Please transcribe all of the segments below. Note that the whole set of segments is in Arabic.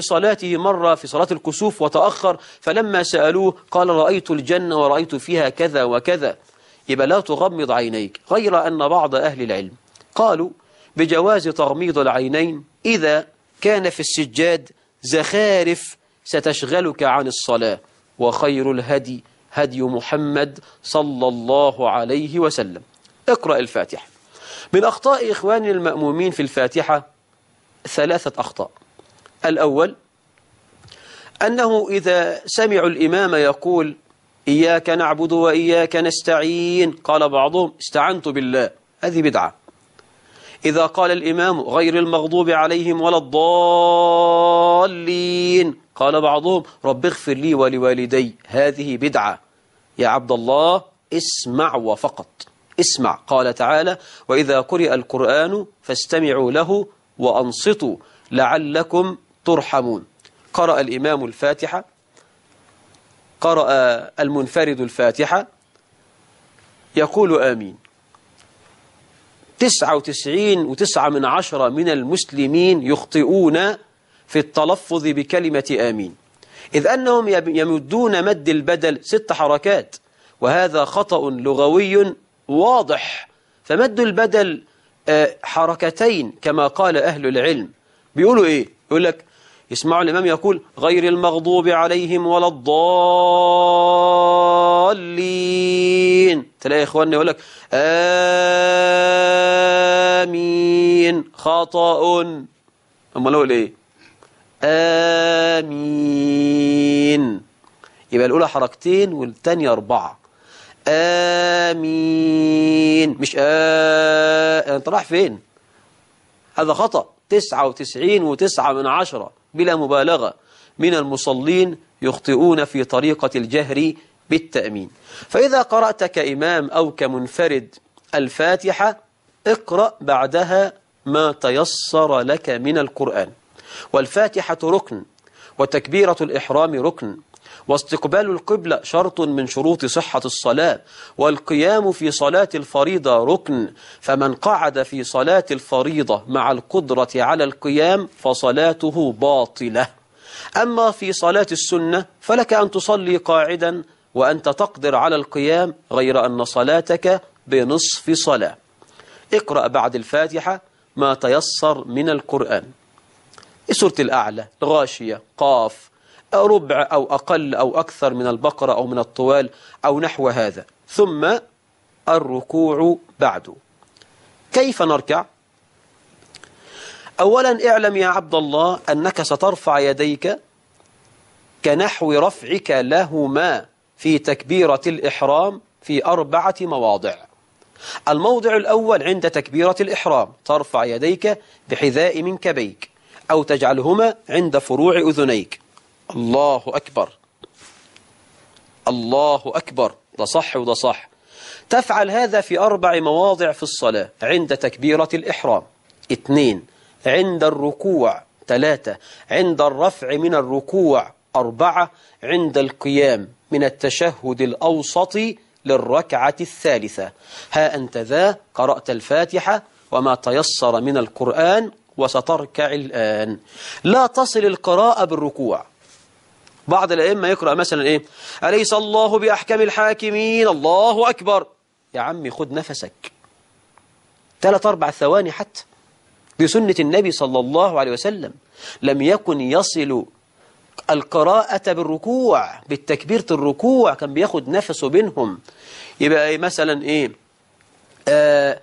في صلاته مرة في صلاة الكسوف وتأخر فلما سألوه قال رأيت الجنة ورأيت فيها كذا وكذا يبقى لا تغمض عينيك غير أن بعض أهل العلم قالوا بجواز تغميض العينين إذا كان في السجاد زخارف ستشغلك عن الصلاة وخير الهدي هدي محمد صلى الله عليه وسلم اقرأ الفاتحة من أخطاء إخواني المأمومين في الفاتحة ثلاثة أخطاء الأول أنه إذا سمعوا الإمام يقول إياك نعبد وإياك نستعين قال بعضهم استعنت بالله هذه بدعة إذا قال الإمام غير المغضوب عليهم ولا الضالين قال بعضهم رب اغفر لي ولوالدي هذه بدعة يا عبد الله اسمع وفقط اسمع قال تعالى وإذا قرئ القرآن فاستمعوا له وأنصتوا لعلكم ترحمون قرأ الإمام الفاتحة قرأ المنفرد الفاتحة يقول آمين تسعة وتسعين وتسعة من عشرة من المسلمين يخطئون في التلفظ بكلمة آمين إذ أنهم يمدون مد البدل ست حركات وهذا خطأ لغوي واضح فمد البدل آه، حركتين كما قال أهل العلم بيقولوا إيه يقول لك يسمعوا الإمام يقول غير المغضوب عليهم ولا الضالين تلاقي إخواننا يقول لك آمين خطأ أما لو إيه آمين يبقى الأولى حركتين والثانية أربعة آمين مش آه أنت رايح فين هذا خطأ تسعة وتسعين وتسعة من عشرة بلا مبالغة من المصلين يخطئون في طريقة الجهر بالتأمين فإذا قرأت كإمام أو كمنفرد الفاتحة اقرأ بعدها ما تيسر لك من القرآن والفاتحة ركن وتكبيرة الإحرام ركن واستقبال القبلة شرط من شروط صحة الصلاة والقيام في صلاة الفريضة ركن فمن قعد في صلاة الفريضة مع القدرة على القيام فصلاته باطلة أما في صلاة السنة فلك أن تصلي قاعدا وأنت تقدر على القيام غير أن صلاتك بنصف صلاة اقرأ بعد الفاتحة ما تيسر من القرآن سورة الأعلى غاشية قاف ربع أو أقل أو أكثر من البقرة أو من الطوال أو نحو هذا ثم الركوع بعد كيف نركع؟ أولا اعلم يا عبد الله أنك سترفع يديك كنحو رفعك لهما في تكبيرة الإحرام في أربعة مواضع الموضع الأول عند تكبيرة الإحرام ترفع يديك بحذاء منكبيك أو تجعلهما عند فروع أذنيك الله أكبر الله أكبر ده صح وده صح تفعل هذا في أربع مواضع في الصلاة عند تكبيرة الإحرام اثنين عند الركوع ثلاثة عند الرفع من الركوع أربعة عند القيام من التشهد الأوسط للركعة الثالثة ها أنت ذا قرأت الفاتحة وما تيسر من القرآن وستركع الآن لا تصل القراءة بالركوع بعض الأئمة يقرأ مثلا إيه أليس الله بأحكم الحاكمين الله أكبر يا عمي خد نفسك ثلاث أربع ثواني حتى دي سنة النبي صلى الله عليه وسلم لم يكن يصل القراءة بالركوع بالتكبيرة الركوع كان بياخد نفسه بينهم يبقى إيه مثلا إيه آه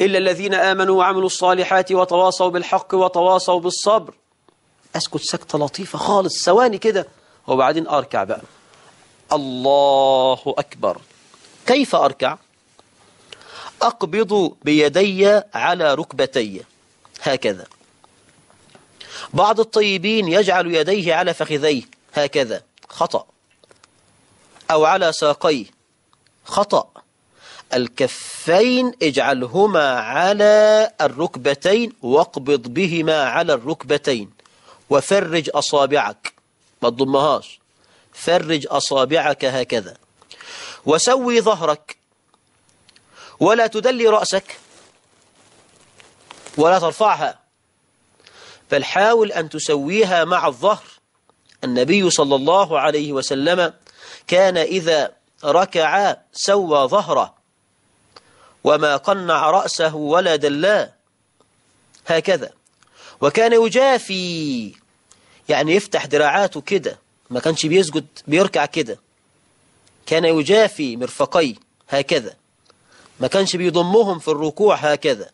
إلا الذين آمنوا وعملوا الصالحات وتواصوا بالحق وتواصوا بالصبر أسكت سكتة لطيفة خالص ثواني كده وبعدين أركع بقى الله أكبر كيف أركع أقبض بيدي على ركبتي هكذا بعض الطيبين يجعل يديه على فخذيه هكذا خطأ أو على ساقيه خطأ الكفين اجعلهما على الركبتين واقبض بهما على الركبتين وفرج أصابعك ما تضمهاش فرج أصابعك هكذا وسوي ظهرك ولا تدلي رأسك ولا ترفعها بل حاول أن تسويها مع الظهر النبي صلى الله عليه وسلم كان إذا ركع سوى ظهره وما قنع رأسه ولا دلاه هكذا وكان يجافي يعني يفتح دراعاته كده ما كانش بيسجد بيركع كده كان يجافي مرفقي هكذا ما كانش بيضمهم في الركوع هكذا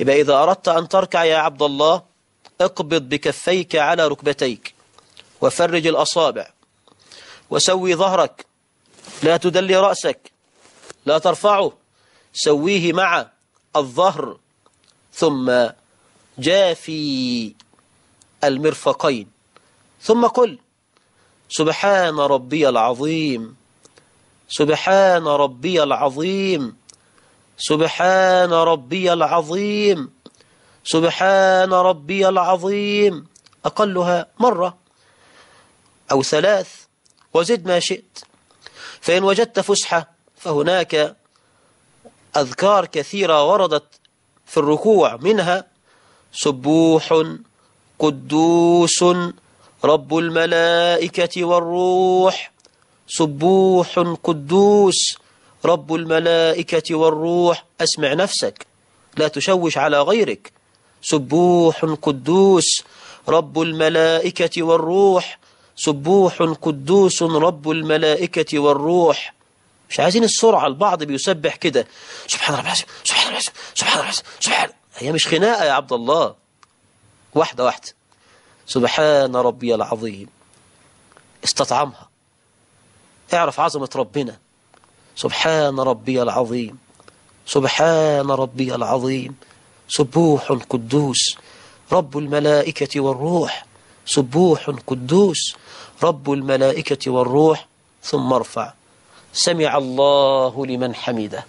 يبقى إذا أردت أن تركع يا عبد الله اقبض بكفيك على ركبتيك وفرج الأصابع وسوي ظهرك لا تدلي رأسك لا ترفعه سويه مع الظهر ثم جافي المرفقين ثم قل سبحان ربي العظيم سبحان ربي العظيم سبحان ربي العظيم سبحان ربي العظيم أقلها مرة أو ثلاث وزد ما شئت فإن وجدت فسحة فهناك أذكار كثيرة وردت في الركوع منها سبوح قدوس رب الملائكة والروح سبوح قدوس رب الملائكة والروح أسمع نفسك لا تشوش على غيرك سبوح قدوس رب الملائكة والروح سبوح قدوس رب الملائكة والروح مش عايزين السرعة البعض بيسبح كده سبحان الله سبحان الله سبحان الله سبحان هي مش خناقة يا عبد الله واحدة واحدة سبحان ربي العظيم استطعمها اعرف عظمة ربنا سبحان ربي العظيم سبحان ربي العظيم سبوح قدوس رب الملائكة والروح سبوح قدوس رب الملائكة والروح ثم ارفع سمع الله لمن حمده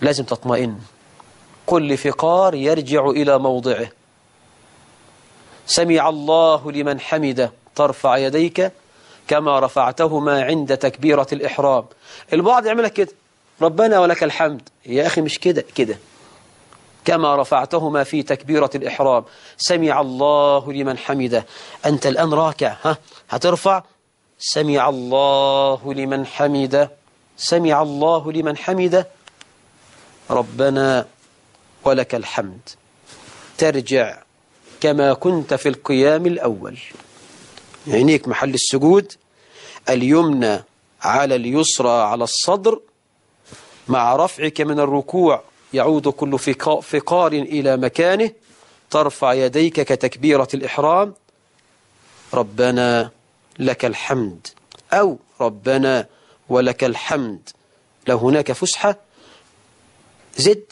لازم تطمئن كل فقار يرجع إلى موضعه سمع الله لمن حمده ترفع يديك كما رفعتهما عند تكبيرة الإحرام البعض يعملك كده ربنا ولك الحمد يا أخي مش كده كده كما رفعتهما في تكبيرة الإحرام سمع الله لمن حمده أنت الآن راكع ها هترفع سمع الله لمن حمده سمع الله لمن حمده ربنا ولك الحمد ترجع كما كنت في القيام الأول عينيك محل السجود اليمنى على اليسرى على الصدر مع رفعك من الركوع يعود كل فقار إلى مكانه ترفع يديك كتكبيرة الإحرام ربنا لك الحمد أو ربنا ولك الحمد لو هناك فسحة زد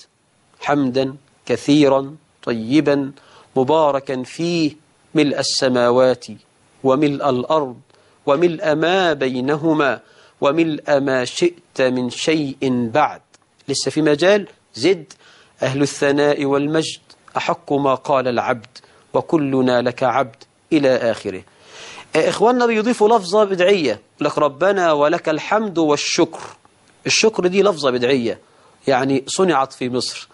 حمدا كثيرا طيبا مباركا فيه ملء السماوات وملء الأرض وملء ما بينهما وملء ما شئت من شيء بعد لسه في مجال زد أهل الثناء والمجد أحق ما قال العبد وكلنا لك عبد إلى آخره إخواننا بيضيفوا لفظة بدعية لك ربنا ولك الحمد والشكر الشكر دي لفظة بدعية يعني صنعت في مصر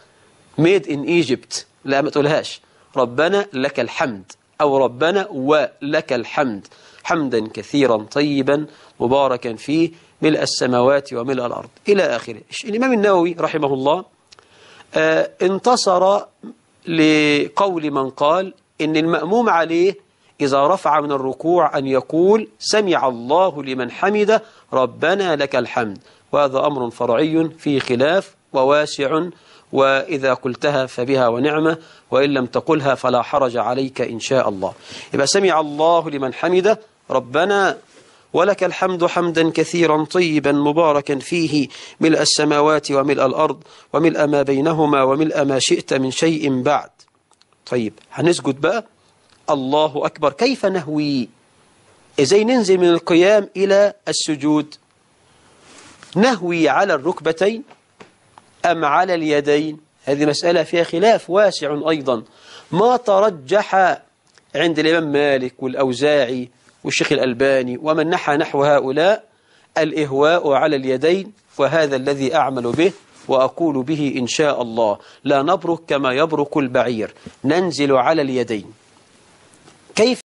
ميد ان ايجيبت لا ما تقولهاش ربنا لك الحمد أو ربنا ولك الحمد حمدا كثيرا طيبا مباركا فيه ملء السماوات وملء الأرض إلى آخره الإمام النووي رحمه الله آه انتصر لقول من قال إن المأموم عليه إذا رفع من الركوع أن يقول سمع الله لمن حمده ربنا لك الحمد وهذا أمر فرعي في خلاف وواسع وإذا قلتها فبها ونعمة وإن لم تقلها فلا حرج عليك إن شاء الله يبقى سمع الله لمن حمده ربنا ولك الحمد حمدا كثيرا طيبا مباركا فيه ملء السماوات وملء الأرض وملء ما بينهما وملء ما شئت من شيء بعد طيب هنسجد بقى الله أكبر كيف نهوي إزاي ننزل من القيام إلى السجود نهوي على الركبتين أم على اليدين هذه مسألة فيها خلاف واسع أيضا ما ترجح عند الإمام مالك والأوزاعي والشيخ الألباني ومن نحى نحو هؤلاء الإهواء على اليدين وهذا الذي أعمل به وأقول به إن شاء الله لا نبرك كما يبرك البعير ننزل على اليدين كيف